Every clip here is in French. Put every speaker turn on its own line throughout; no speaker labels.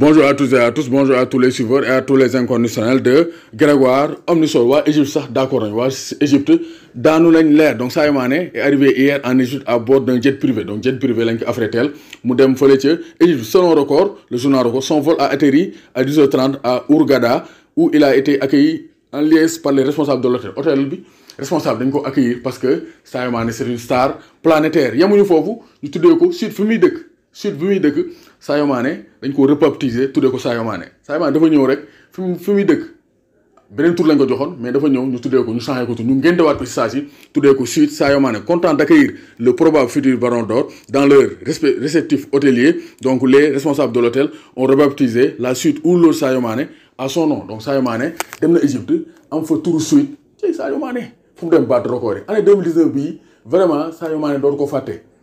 Bonjour à tous et à tous, bonjour à tous les suiveurs et à tous les inconditionnels de Grégoire Omnisol Égypte d'accord Égypte dans lañ donc Saïmane est arrivé hier en Égypte à bord d'un jet privé donc jet privé l'un qui a mu dem Moudem ca Égypte selon record le journal record son vol a atterri à 10h30 à Ourgada, où il a été accueilli en liesse par les responsables de l'hôtel hôtel bi responsable d'un ko accueillir parce que Saïmane est c'est une star planétaire yemuñu foofu ñu tuddee ko sud fi de Suite bi muy dëkk Sadio Mané dañ koo rebaptiser Sayomane ko Sadio Mané Sadio Mané dafa ñëw rek fi fi muy dëkk beneen mais dafa ñëw ñu tuddee ko ñu changé ko ñu Tout ko suite content d'accueillir le probable futur baron d'Or dans leur respect réceptif hôtelier donc les responsables de l'hôtel ont rebaptisé la suite ou le Sadio à son nom donc Sayomane Mané dem na Égypte am fa tour suite ci fum Mané fu dem En 2019 vraiment Sayomane Mané doon ko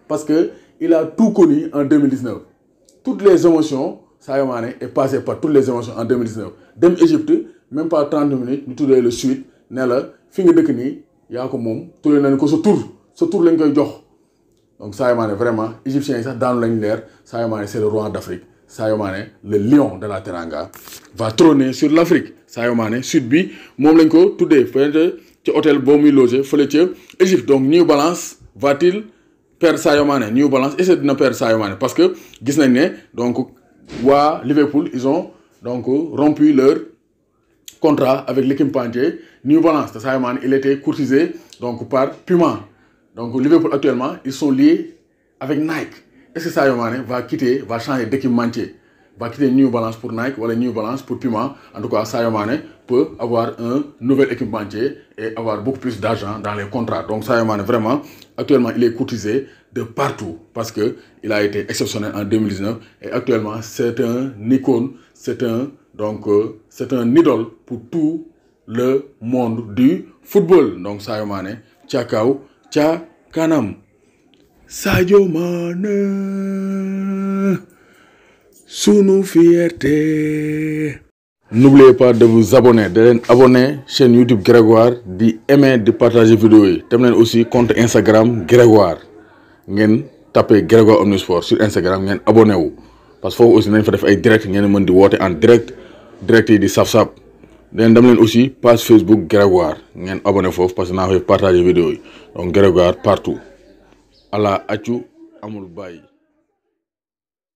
parce que il a tout connu en 2019 toutes les émotions Sadio est passé par toutes les émotions en 2019 dem Égypte même pas 30 minutes nous dans le suite ne la de nga il nii yaa ko monde tuddee nañ ko se il se koy jox donc Sadio vraiment égyptien, ça dans l'air, c'est le roi d'Afrique Sadio le lion de la Teranga va trôner sur l'Afrique Sadio Mané sud bi Mom lañ ko tuddee fële est ci hôtel boo muy logé fële Égypte donc New Balance va-t-il Père Sayomane, New Balance essaie c'est perdre Père parce que vous donc Wa Liverpool ils ont donc rompu leur contrat avec l'équipe Pantier. New Balance te il était courtisé donc par Puma donc Liverpool actuellement ils sont liés avec Nike est-ce que Sadio va quitter va changer d'équipe Pantier va bah, quitter New Balance pour Nike ou les New Balance pour Puma en tout cas Sayomane peut avoir un nouvel équipementier et avoir beaucoup plus d'argent dans les contrats donc Sayomane, vraiment actuellement il est cotisé de partout parce qu'il a été exceptionnel en 2019 et actuellement c'est un icône c'est un donc euh, c'est un idole pour tout le monde du football donc Sayomane, tchakao tchakanam sayomane sunu fierté. n'oubliez pas de vous abonner da leen abonné chaîne YouTube Grégoire di aimer di partager vidéo yi dem leen aussi compte Instagram Grégoire ngeen tapé Grégoire Omnisport sur Instagram ngeen abonné wu parce que foofu aussi nañ fa def ay direct ngeen mën di woote en direct direct yi di saf-saf leen dem leen aussi page Facebook Grégoire ngeen abonné foofu parce que naa fay partager vidéo yi donc Grégoire partout ala accu amul bàyyi